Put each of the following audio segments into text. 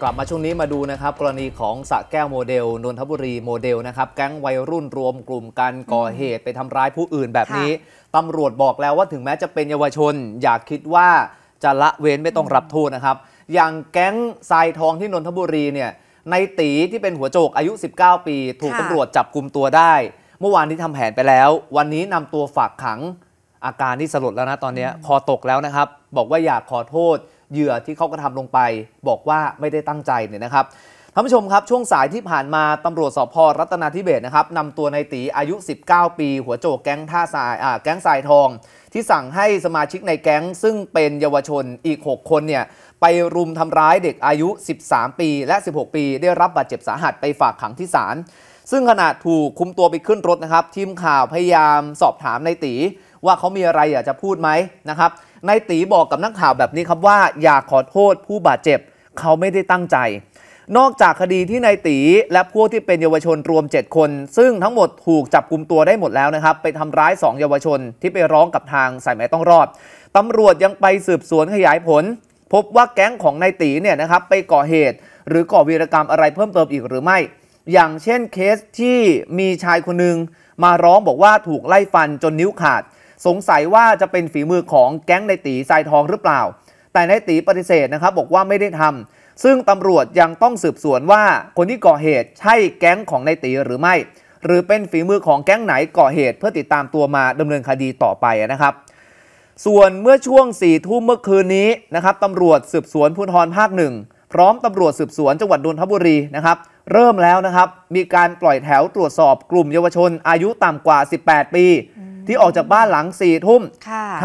กลับมาช่วงนี้มาดูนะครับกรณีของสะแก้วโมเดลนนทบุรี โมเดลนะครับแก๊งวัยรุ่นรวมกลุ่มกันก่อเหตุไปทำร้ายผู้อื่นแบบนี้ตำรวจบอกแล้วว่าถึงแม้จะเป็นเยาวชน อย่าคิดว่าจะละเว้นไม่ต้องรับโทษนะครับ อย่างแก๊งทรายทองที่นนทบุรีเนี่ยในตีที่เป็นหัวโจกอายุ 19 ปี ถูกตำรวจจับกลุ่มตัวได้ เมื่อวานที่ทำแผนไปแล้ว วันนี้นำตัวฝากขังอาการที่สลดแล้วนะตอนนี้คอตกแล้วนะครับ บอกว่าอยากขอโทษเหยื่อที่เขากระทำลงไปบอกว่าไม่ได้ตั้งใจเนี่ยนะครับท่านผู้ชมครับช่วงสายที่ผ่านมาตำรวจสพรัตนาธิเบศนะครับนำตัวนายตีอายุ 19 ปี หัวโจกแก๊งท่าสายแก๊งสายทอง ที่สั่งให้สมาชิกในแก๊ง ซึ่งเป็นเยาวชนอีก 6 คนเนี่ยไปรุมทำร้ายเด็กอายุ 13 ปีและ 16 ปี ได้รับบาดเจ็บสาหัสไปฝากขังที่ศาลซึ่งขณะถูกคุมตัวไปขึ้นรถนะครับทีมข่าวพยายามสอบถามนายตี ว่าเขามีอะไรอยากจะพูดไหมนะครับนายตีบอกกับนักข่าวแบบนี้ครับว่า อยากขอโทษผู้บาดเจ็บ เขาไม่ได้ตั้งใจ นอกจากคดีที่นายตี และพวกที่เป็นเยาวชนรวม 7 คน ซึ่งทั้งหมดถูกจับกลุมตัวได้หมดแล้วนะครับ ไปทำร้าย 2 เยาวชนที่ไปร้องกับทางสายไหมต้องรอดตำรวจยังไปสืบสวนขยายผล พบว่าแก๊งของนายตีเนี่ยนะครับ ไปก่อเหตุ หรือก่อวีรกรรมอะไรเพิ่มเติมอีกหรือไม่ อย่างเช่นเคสที่มีชายคนหนึ่งมาร้องบอกว่าถูกไล่ฟันจนนิ้วขาดสงสัยว่าจะเป็นฝีมือของแก๊งในตีทรายทองหรือเปล่า แต่ในตีปฏิเสธนะครับบอกว่าไม่ได้ทำ ซึ่งตำรวจยังต้องสืบสวนว่าคนที่ก่อเหตุใช่แก๊งของในตีหรือไม่ หรือเป็นฝีมือของแก๊งไหนก่อเหตุเพื่อติดตามตัวมา ดำเนินคดีต่อไปนะครับ ส่วนเมื่อช่วง4ี่ทุ่มเมื่อคืนนี้นะครับตำรวจสืบสวนุูธรภาคหนึ่งพร้อมตำรวจสืบสวนจังหวัดนนทบุรีนะครับเริ่มแล้วนะครับมีการปล่อยแถวตรวจสอบกลุ่มเยาวชนอายุต่ำกว่า 18 ปีที่ออกจากบ้านหลังสี่ทุ่ม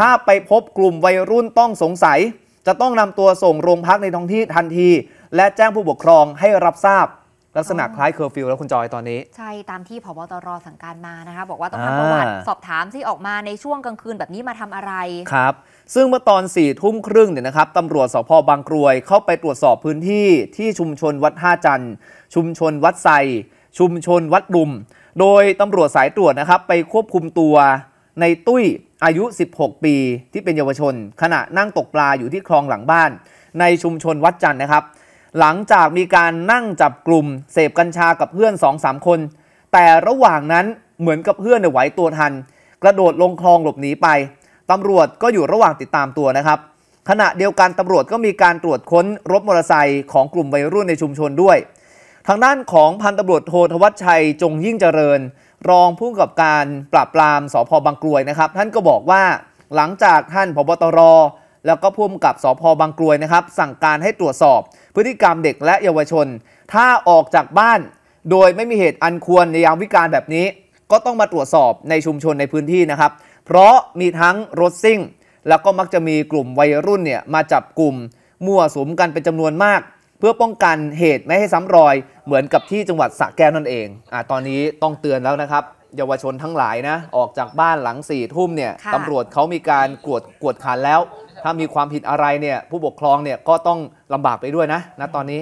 ถ้าไปพบกลุ่มวัยรุ่นต้องสงสัย จะต้องนำตัวส่งโรงพักในท้องที่ทันที และแจ้งผู้ปกครองให้รับทราบลักษณะคล้ายเคอร์ฟิวแล้วคุณจอยตอนนี้ ใช่ ตามที่พบตรสั่งการมานะคะบอกว่าต้องทำประวัติ สอบถามที่ออกมาในช่วงกลางคืนแบบนี้มาทำอะไรครับ ซึ่งเมื่อตอน4ี่ทุ่มครึ่งเนี่ยนะครับตำรวจสพบางกรวย เข้าไปตรวจสอบพื้นที่ที่ชุมชนวัดห้าจันทร์ ชุมชนวัดไซชุมชนวัดดุม โดยตำรวจสายตรวจนะครับไปควบคุมตัวในตุ้ย อายุ 16 ปีที่เป็นเยาวชน ขณะนั่งตกปลาอยู่ที่คลองหลังบ้าน ในชุมชนวัดจันทร์นะครับหลังจากมีการนั่งจับกลุ่มเสพกัญชากับเพื่อน2อสคน แต่ระหว่างนั้นเหมือนกับเพื่อนไหวตัวทัน กระโดดลงคลองหลบหนีไปตำรวจก็อยู่ระหว่างติดตามตัวนะครับ ขณะเดียวกันตำรวจก็มีการตรวจค้นรถมอเตอร์ไซค์ของกลุ่มวัยรุ่นในชุมชนด้วย ทางด้านของพันตำรวจโทธวัชชัยจงยิ่งเจริญรองผู้กกับการปราบปรามสพบางกรวยนะครับ ท่านก็บอกว่าหลังจากท่านพบตรแล้วก็ผู้กกับสพบางกรวยนะครับ สั่งการให้ตรวจสอบ พฤติกรรมเด็กและเยาวชน ถ้าออกจากบ้าน โดยไม่มีเหตุอันควรในยามวิกาลแบบนี้ ก็ต้องมาตรวจสอบในชุมชนในพื้นที่นะครับ เพราะมีทั้งรถซิ่ง แล้วก็มักจะมีกลุ่มวัยรุ่นเนี่ยมาจับกลุ่มมั่วสุมกันเป็นจำนวนมากเพื่อป้องกันเหตุไม่ให้ซ้ำรอยเหมือนกับที่จังหวัดสระแก้วนั่นเองอ่ตอนนี้ต้องเตือนแล้วนะครับเยาวชนทั้งหลายนะออกจากบ้านหลังสี่ทุ่มเนี่ยตำรวจเขามีการกวดกวดขันแล้ว ถ้ามีความผิดอะไรเนี่ยผู้ปกครองเนี่ยก็ต้องลำบากไปด้วยนะณตอนนี้